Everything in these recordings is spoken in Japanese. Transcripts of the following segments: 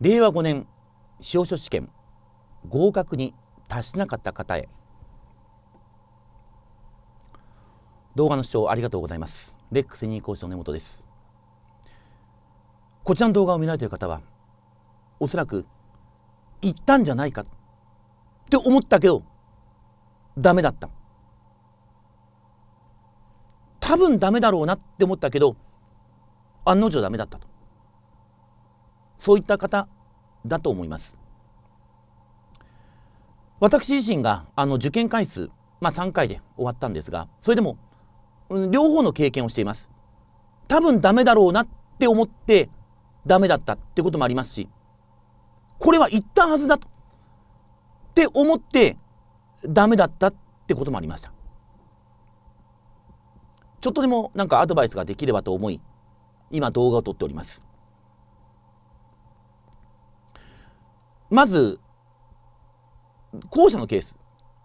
令和5年司法書試験合格に達しなかった方へ動画の視聴ありがとうございますレックス任意講師の根本ですこちらの動画を見られている方はおそらく行ったんじゃないかって思ったけどダメだった多分ダメだろうなって思ったけど案の定ダメだったとそういった方だと思います。私自身があの受験回数、まあ、3回で終わったんですがそれでも、うん、両方の経験をしています多分ダメだろうなって思ってダメだったってこともありますしこれは言ったはずだとって思ってダメだったってこともありましたちょっとでもなんかアドバイスができればと思い今動画を撮っておりますまず後者のケース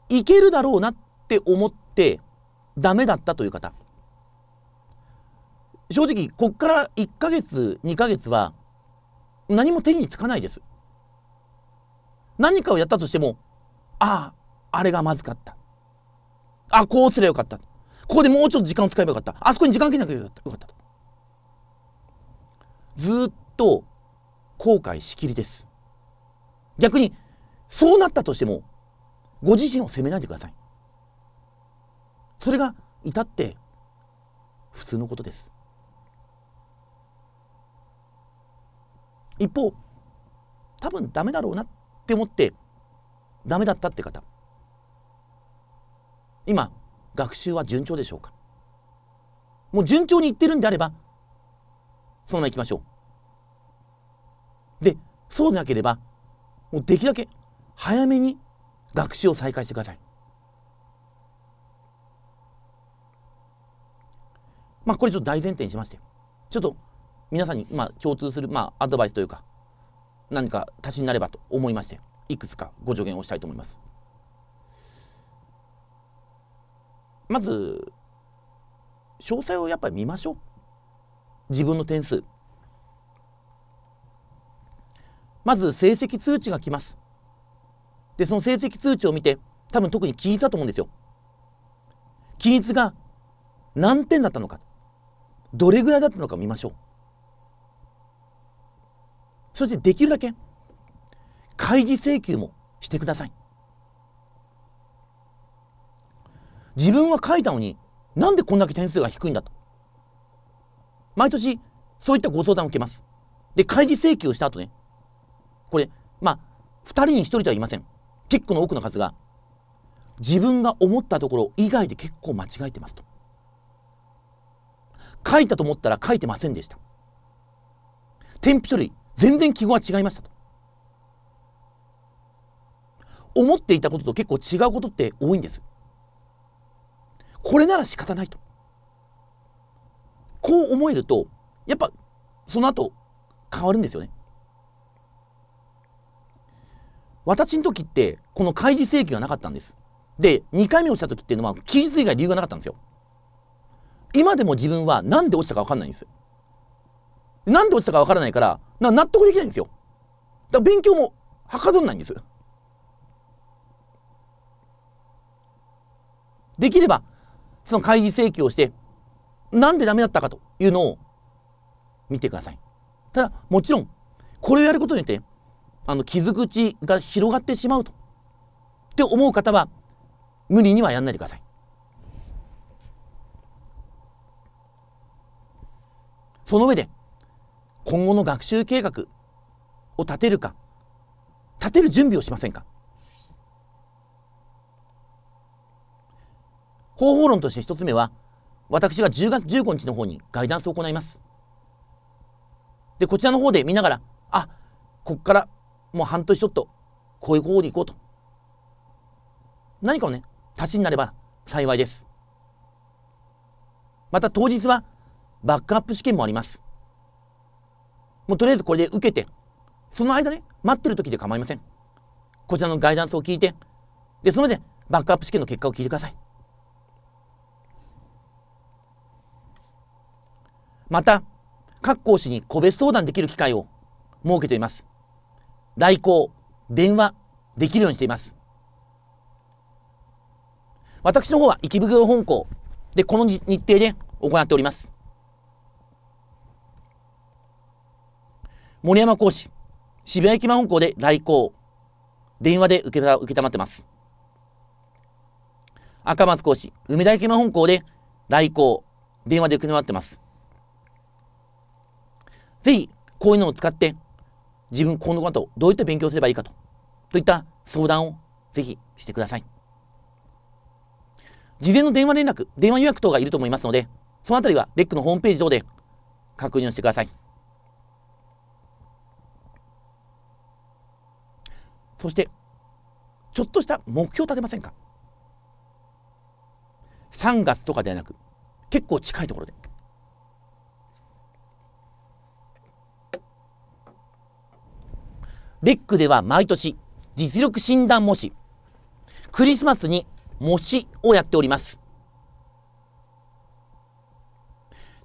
いけるだろうなって思ってダメだったという方正直こっから1ヶ月2ヶ月は何も手につかないです何かをやったとしてもあああれがまずかったあこうすればよかったここでもうちょっと時間を使えばよかったあそこに時間切らなきゃよかったずっと後悔しきりです逆にそうなったとしてもご自身を責めないでくださいそれが至って普通のことです一方多分ダメだろうなって思ってダメだったって方今学習は順調でしょうかもう順調にいってるんであればそのままいきましょうでそうでなければもうできるだけ早めに学習を再開してください。まあこれちょっと大前提にしましてちょっと皆さんにまあ共通するまあアドバイスというか何か足しになればと思いましていくつかご助言をしたいと思います。まず詳細をやっぱり見ましょう。自分の点数まず成績通知が来ます。で、その成績通知を見て、多分特に均一だと思うんですよ。均一が何点だったのか、どれぐらいだったのか見ましょう。そしてできるだけ、開示請求もしてください。自分は書いたのに、なんでこんだけ点数が低いんだと。毎年、そういったご相談を受けます。で、開示請求をした後ね、これ、まあ、2人に1人とは言いません。結構の多くの数が、自分が思ったところ以外で結構間違えてますと。書いたと思ったら書いてませんでした。添付書類、全然記号は違いましたと。思っていたことと結構違うことって多いんです。これなら仕方ないと。こう思えると、やっぱその後変わるんですよね。私の時ってこの開示請求がなかったんです。で、2回目落ちた時っていうのは期日以外理由がなかったんですよ。今でも自分は何で落ちたか分かんないんです。なんで落ちたか分からないからな納得できないんですよ。だから勉強もはかどんないんです。できればその開示請求をしてなんでダメだったかというのを見てください。ただもちろんこれをやることによってあの傷口が広がってしまうとって思う方は無理にはやんないでください。その上で今後の学習計画を立てるか立てる準備をしませんか方法論として一つ目は私が10月15日の方にガイダンスを行いますでこちらの方で見ながらあここからもう半年ちょっとこういう方に行こうと何かをね足しになれば幸いですまた当日はバックアップ試験もありますもうとりあえずこれで受けてその間ね待ってる時で構いませんこちらのガイダンスを聞いてでそのでバックアップ試験の結果を聞いてくださいまた各講師に個別相談できる機会を設けています代行、電話できるようにしています。私の方は池袋本校でこの日程で行っております。森山講師、渋谷駅前本校で来校、電話で受け受けたまってます。赤松講師、梅田駅前本校で来校、電話で受けたまってます。ぜひ、こういうのを使って、自分今後どういった勉強すればいいかとといった相談をぜひしてください事前の電話連絡電話予約等がいると思いますのでそのあたりはレックのホームページ上で確認をしてくださいそしてちょっとした目標を立てませんか3月とかではなく結構近いところでレックでは毎年、実力診断模試、クリスマスに模試をやっております。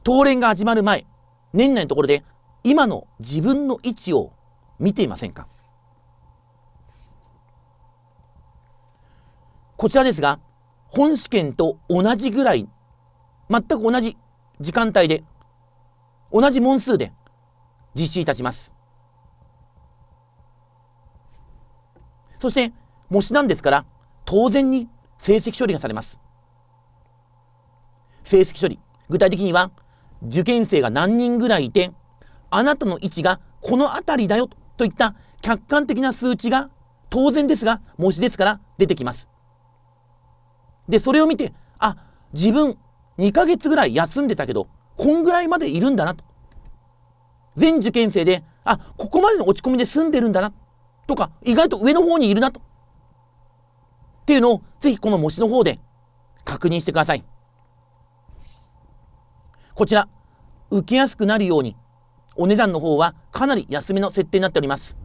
当連が始まる前、年内のところで今の自分の位置を見ていませんかこちらですが、本試験と同じぐらい、全く同じ時間帯で、同じ問数で実施いたします。そして、模試なんですから、当然に成績処理がされます。成績処理。具体的には、受験生が何人ぐらいいて、あなたの位置がこの辺りだよといった客観的な数値が当然ですが、模試ですから出てきます。で、それを見て、あ、自分2ヶ月ぐらい休んでたけど、こんぐらいまでいるんだなと。全受験生で、あ、ここまでの落ち込みで済んでるんだな。とか、意外と上の方にいるなと。っていうのを、ぜひこの模試の方で確認してください。こちら、受けやすくなるように、お値段の方はかなり安めの設定になっております。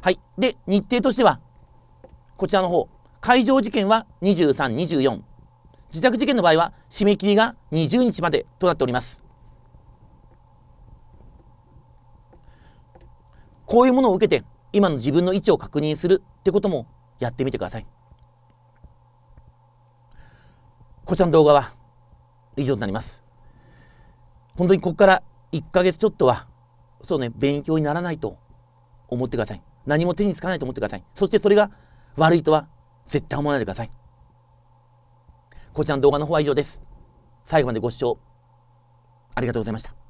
はい。で、日程としては、こちらの方、会場事件は23、24、自宅事件の場合は締め切りが20日までとなっておりますこういうものを受けて今の自分の位置を確認するってこともやってみてくださいこちらの動画は以上になります本当にここから1ヶ月ちょっとはそうね勉強にならないと思ってください何も手につかないと思ってくださいそしてそれが悪いとは絶対思わないでくださいこちらの動画の方は以上です。最後までご視聴ありがとうございました。